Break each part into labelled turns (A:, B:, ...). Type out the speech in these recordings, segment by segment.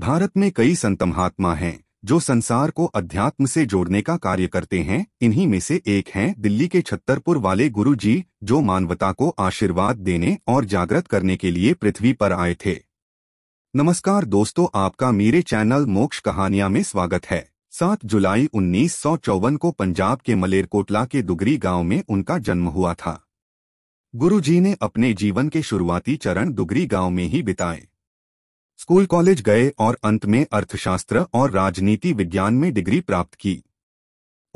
A: भारत में कई संत महात्मा हैं जो संसार को अध्यात्म से जोड़ने का कार्य करते हैं इन्हीं में से एक हैं दिल्ली के छत्तरपुर वाले गुरु जी जो मानवता को आशीर्वाद देने और जागृत करने के लिए पृथ्वी पर आए थे नमस्कार दोस्तों आपका मेरे चैनल मोक्ष कहानियां में स्वागत है 7 जुलाई उन्नीस को पंजाब के मलेरकोटला के दुगरी गांव में उनका जन्म हुआ था गुरुजी ने अपने जीवन के शुरुआती चरण दुगरी गांव में ही बिताए स्कूल कॉलेज गए और अंत में अर्थशास्त्र और राजनीति विज्ञान में डिग्री प्राप्त की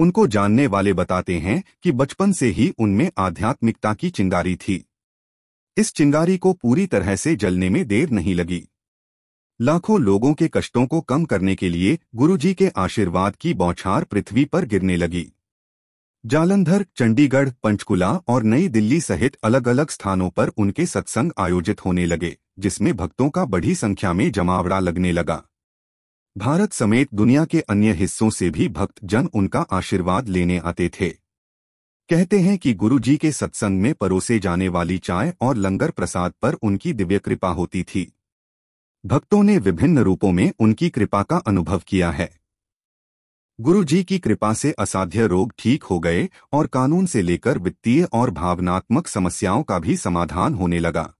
A: उनको जानने वाले बताते हैं कि बचपन से ही उनमें आध्यात्मिकता की चिंगारी थी इस चिंगारी को पूरी तरह से जलने में देर नहीं लगी लाखों लोगों के कष्टों को कम करने के लिए गुरुजी के आशीर्वाद की बौछार पृथ्वी पर गिरने लगी जालंधर चंडीगढ़ पंचकुला और नई दिल्ली सहित अलग अलग स्थानों पर उनके सत्संग आयोजित होने लगे जिसमें भक्तों का बड़ी संख्या में जमावड़ा लगने लगा भारत समेत दुनिया के अन्य हिस्सों से भी भक्त जन उनका आशीर्वाद लेने आते थे कहते हैं कि गुरुजी के सत्संग में परोसे जाने वाली चाय और लंगर प्रसाद पर उनकी दिव्य कृपा होती थी भक्तों ने विभिन्न रूपों में उनकी कृपा का अनुभव किया है गुरुजी की कृपा से असाध्य रोग ठीक हो गए और कानून से लेकर वित्तीय और भावनात्मक समस्याओं का भी समाधान होने लगा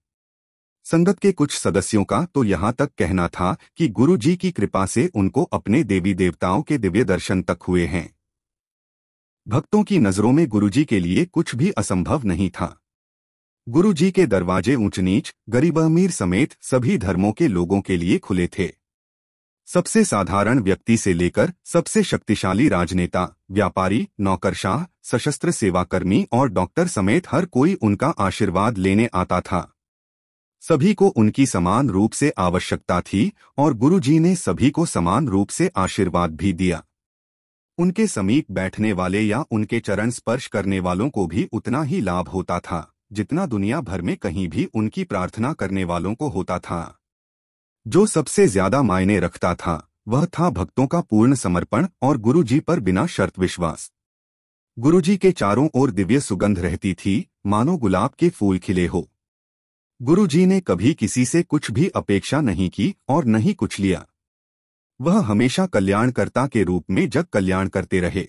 A: संगत के कुछ सदस्यों का तो यहाँ तक कहना था कि गुरु जी की कृपा से उनको अपने देवी देवताओं के दिव्य दर्शन तक हुए हैं भक्तों की नज़रों में गुरुजी के लिए कुछ भी असंभव नहीं था गुरुजी के दरवाजे ऊंच नीच गरीब अमीर समेत सभी धर्मों के लोगों के लिए खुले थे सबसे साधारण व्यक्ति से लेकर सबसे शक्तिशाली राजनेता व्यापारी नौकरशाह सशस्त्र सेवाकर्मी और डॉक्टर समेत हर कोई उनका आशीर्वाद लेने आता था सभी को उनकी समान रूप से आवश्यकता थी और गुरुजी ने सभी को समान रूप से आशीर्वाद भी दिया उनके समीप बैठने वाले या उनके चरण स्पर्श करने वालों को भी उतना ही लाभ होता था जितना दुनिया भर में कहीं भी उनकी प्रार्थना करने वालों को होता था जो सबसे ज्यादा मायने रखता था वह था भक्तों का पूर्ण समर्पण और गुरुजी पर बिना शर्त विश्वास गुरुजी के चारों ओर दिव्य सुगंध रहती थी मानो गुलाब के फूल खिले हो गुरुजी ने कभी किसी से कुछ भी अपेक्षा नहीं की और नहीं कुछ लिया वह हमेशा कल्याणकर्ता के रूप में जग कल्याण करते रहे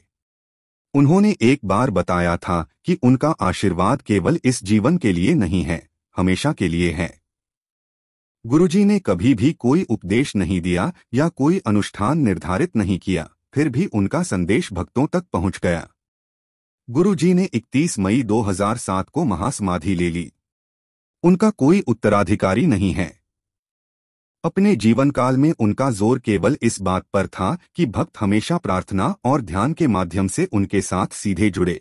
A: उन्होंने एक बार बताया था कि उनका आशीर्वाद केवल इस जीवन के लिए नहीं है हमेशा के लिए है गुरुजी ने कभी भी कोई उपदेश नहीं दिया या कोई अनुष्ठान निर्धारित नहीं किया फिर भी उनका संदेश भक्तों तक पहुंच गया गुरुजी ने 31 मई 2007 को महासमाधि ले ली उनका कोई उत्तराधिकारी नहीं है अपने जीवन काल में उनका जोर केवल इस बात पर था कि भक्त हमेशा प्रार्थना और ध्यान के माध्यम से उनके साथ सीधे जुड़े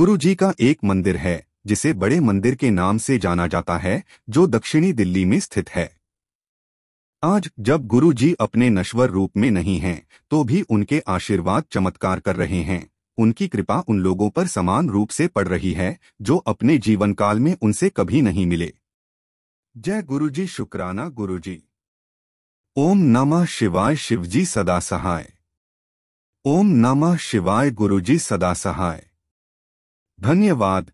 A: गुरु जी का एक मंदिर है जिसे बड़े मंदिर के नाम से जाना जाता है जो दक्षिणी दिल्ली में स्थित है आज जब गुरु जी अपने नश्वर रूप में नहीं हैं तो भी उनके आशीर्वाद चमत्कार कर रहे हैं उनकी कृपा उन लोगों पर समान रूप से पड़ रही है जो अपने जीवन काल में उनसे कभी नहीं मिले जय गुरुजी शुक्राना गुरुजी ओम नमः शिवाय शिवजी सदा सहाय ओम नमः शिवाय गुरुजी सदा सहाय धन्यवाद